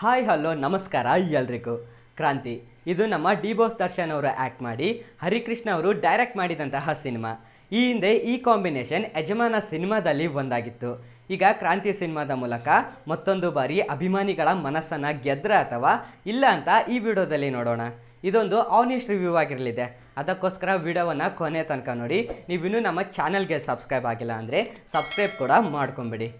hi hello ನಮಸ್ಕಾರ ಎಲ್ರಿಗೂ ಕ್ರಾಂತಿ ಇದು ನಮ್ಮ ಡಿ ಬೋಸ್ ದರ್ಶನ್ ಅವರು ಆ್ಯಕ್ಟ್ ಮಾಡಿ ಹರಿಕೃಷ್ಣ ಅವರು ಡೈರೆಕ್ಟ್ ಮಾಡಿದಂತಹ ಸಿನಿಮಾ ಈ ಹಿಂದೆ ಈ ಕಾಂಬಿನೇಷನ್ ಯಜಮಾನ ಸಿನಿಮಾದಲ್ಲಿ ಒಂದಾಗಿತ್ತು ಈಗ ಕ್ರಾಂತಿ ಸಿನಿಮಾದ ಮೂಲಕ ಮತ್ತೊಂದು ಬಾರಿ ಅಭಿಮಾನಿಗಳ ಮನಸ್ಸನ್ನು ಗೆದ್ರ ಅಥವಾ ಇಲ್ಲ ಅಂತ ಈ ವಿಡಿಯೋದಲ್ಲಿ ನೋಡೋಣ ಇದೊಂದು ಆನೆಸ್ಟ್ ರಿವ್ಯೂ ಆಗಿರಲಿದೆ ಅದಕ್ಕೋಸ್ಕರ ವಿಡಿಯೋವನ್ನು ಕೊನೆ ತನಕ ನೋಡಿ ನೀವಿನ್ನೂ ನಮ್ಮ ಚಾನಲ್ಗೆ ಸಬ್ಸ್ಕ್ರೈಬ್ ಆಗಿಲ್ಲ ಅಂದರೆ ಸಬ್ಸ್ಕ್ರೈಬ್ ಕೂಡ ಮಾಡ್ಕೊಂಬಿಡಿ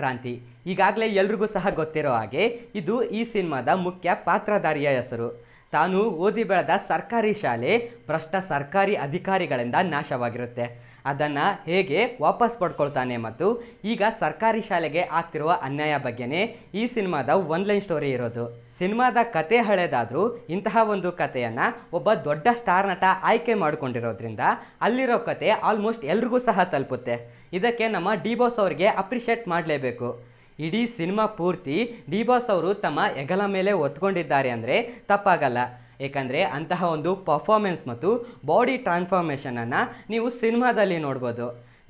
ಕ್ರಾಂತಿ ಈಗಾಗಲೇ ಎಲ್ರಿಗೂ ಸಹ ಗೊತ್ತಿರೋ ಹಾಗೆ ಇದು ಈ ಸಿನಿಮಾದ ಮುಖ್ಯ ಪಾತ್ರಧಾರಿಯ ಹೆಸರು ತಾನು ಓದಿ ಬೆಳೆದ ಸರ್ಕಾರಿ ಶಾಲೆ ಭ್ರಷ್ಟ ಸರ್ಕಾರಿ ಅಧಿಕಾರಿಗಳಿಂದ ನಾಶವಾಗಿರುತ್ತೆ ಅದನ್ನು ಹೇಗೆ ವಾಪಸ್ ಪಡ್ಕೊಳ್ತಾನೆ ಮತ್ತು ಈಗ ಸರ್ಕಾರಿ ಶಾಲೆಗೆ ಆಗ್ತಿರುವ ಅನ್ಯಾಯ ಬಗ್ಗೆನೇ ಈ ಸಿನಿಮಾದ ಒನ್ಲೈನ್ ಸ್ಟೋರಿ ಇರೋದು ಸಿನಿಮಾದ ಕತೆ ಹಳೆದಾದರೂ ಇಂತಹ ಒಂದು ಕತೆಯನ್ನು ಒಬ್ಬ ದೊಡ್ಡ ಸ್ಟಾರ್ ನಟ ಆಯ್ಕೆ ಮಾಡಿಕೊಂಡಿರೋದ್ರಿಂದ ಅಲ್ಲಿರೋ ಕತೆ ಆಲ್ಮೋಸ್ಟ್ ಎಲ್ರಿಗೂ ಸಹ ತಲುಪುತ್ತೆ ಇದಕ್ಕೆ ನಮ್ಮ ಡಿಬೋಸ್ ಅವರಿಗೆ ಅಪ್ರಿಷಿಯೇಟ್ ಮಾಡಲೇಬೇಕು ಇಡೀ ಸಿನಿಮಾ ಪೂರ್ತಿ ಡಿಬೋಸ್ ಅವರು ತಮ್ಮ ಹೆಗಲ ಮೇಲೆ ಒತ್ಕೊಂಡಿದ್ದಾರೆ ಅಂದರೆ ತಪ್ಪಾಗಲ್ಲ ಏಕೆಂದರೆ ಅಂತಹ ಒಂದು ಪರ್ಫಾರ್ಮೆನ್ಸ್ ಮತ್ತು ಬಾಡಿ ಟ್ರಾನ್ಸ್ಫಾರ್ಮೇಷನನ್ನು ನೀವು ಸಿನಿಮಾದಲ್ಲಿ ನೋಡ್ಬೋದು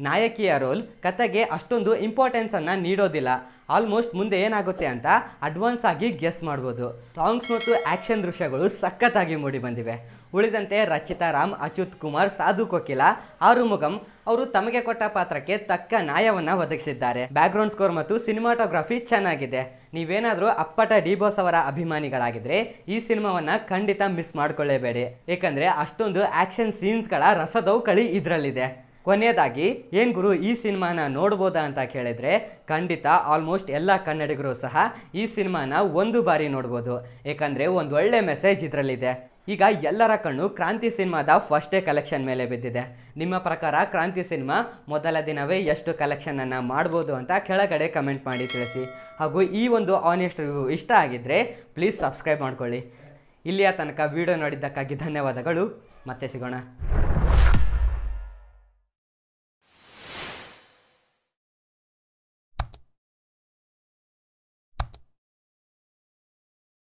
ನಾಯಕಿಯ ರೋಲ್ ಕತೆಗೆ ಅಷ್ಟೊಂದು ಇಂಪಾರ್ಟೆನ್ಸನ್ನು ನೀಡೋದಿಲ್ಲ ಆಲ್ಮೋಸ್ಟ್ ಮುಂದೆ ಏನಾಗುತ್ತೆ ಅಂತ ಅಡ್ವಾನ್ಸ್ ಆಗಿ ಗೆಸ್ ಮಾಡ್ಬೋದು ಸಾಂಗ್ಸ್ ಮತ್ತು ಆ್ಯಕ್ಷನ್ ದೃಶ್ಯಗಳು ಸಖತ್ತಾಗಿ ಮೂಡಿ ಬಂದಿವೆ ಉಳಿದಂತೆ ರಚಿತಾ ರಾಮ್ ಅಚ್ಯುತ್ ಕುಮಾರ್ ಸಾಧು ಕೋಕಿಲ ಆರುಮುಗಂ ಅವರು ತಮಗೆ ಕೊಟ್ಟ ಪಾತ್ರಕ್ಕೆ ತಕ್ಕ ನ್ಯಾಯವನ್ನು ಒದಗಿಸಿದ್ದಾರೆ ಬ್ಯಾಕ್ಗ್ರೌಂಡ್ ಸ್ಕೋರ್ ಮತ್ತು ಸಿನಿಮಾಟೋಗ್ರಫಿ ಚೆನ್ನಾಗಿದೆ ನೀವೇನಾದರೂ ಅಪ್ಪಟ ಡಿ ಬಾಸ್ ಅವರ ಅಭಿಮಾನಿಗಳಾಗಿದ್ದರೆ ಈ ಸಿನಿಮಾವನ್ನ ಖಂಡಿತ ಮಿಸ್ ಮಾಡ್ಕೊಳ್ಳೇಬೇಡಿ ಏಕೆಂದರೆ ಅಷ್ಟೊಂದು ಆ್ಯಕ್ಷನ್ ಸೀನ್ಸ್ಗಳ ರಸದೌಕಳಿ ಇದರಲ್ಲಿದೆ ಕೊನೆಯದಾಗಿ ಏನು ಗುರು ಈ ಸಿನಿಮಾನ ನೋಡ್ಬೋದಾ ಅಂತ ಕೇಳಿದರೆ ಖಂಡಿತ ಆಲ್ಮೋಸ್ಟ್ ಎಲ್ಲ ಕನ್ನಡಿಗರು ಸಹ ಈ ಸಿನಿಮಾನ ಒಂದು ಬಾರಿ ನೋಡ್ಬೋದು ಏಕೆಂದರೆ ಒಂದು ಒಳ್ಳೆ ಮೆಸೇಜ್ ಇದರಲ್ಲಿದೆ ಈಗ ಎಲ್ಲರ ಕಣ್ಣು ಕ್ರಾಂತಿ ಸಿನಿಮಾದ ಫಸ್ಟ್ ಡೇ ಕಲೆಕ್ಷನ್ ಮೇಲೆ ಬಿದ್ದಿದೆ ನಿಮ್ಮ ಪ್ರಕಾರ ಕ್ರಾಂತಿ ಸಿನಿಮಾ ಮೊದಲ ದಿನವೇ ಎಷ್ಟು ಕಲೆಕ್ಷನನ್ನು ಮಾಡ್ಬೋದು ಅಂತ ಕೆಳಗಡೆ ಕಮೆಂಟ್ ಮಾಡಿ ತಿಳಿಸಿ ಹಾಗೂ ಈ ಒಂದು ಆನೆಸ್ಟ್ ರಿವ್ಯೂ ಇಷ್ಟ ಆಗಿದ್ದರೆ ಪ್ಲೀಸ್ ಸಬ್ಸ್ಕ್ರೈಬ್ ಮಾಡ್ಕೊಳ್ಳಿ ಇಲ್ಲಿಯ ತನಕ ವಿಡಿಯೋ ನೋಡಿದ್ದಕ್ಕಾಗಿ ಧನ್ಯವಾದಗಳು ಮತ್ತೆ ಸಿಗೋಣ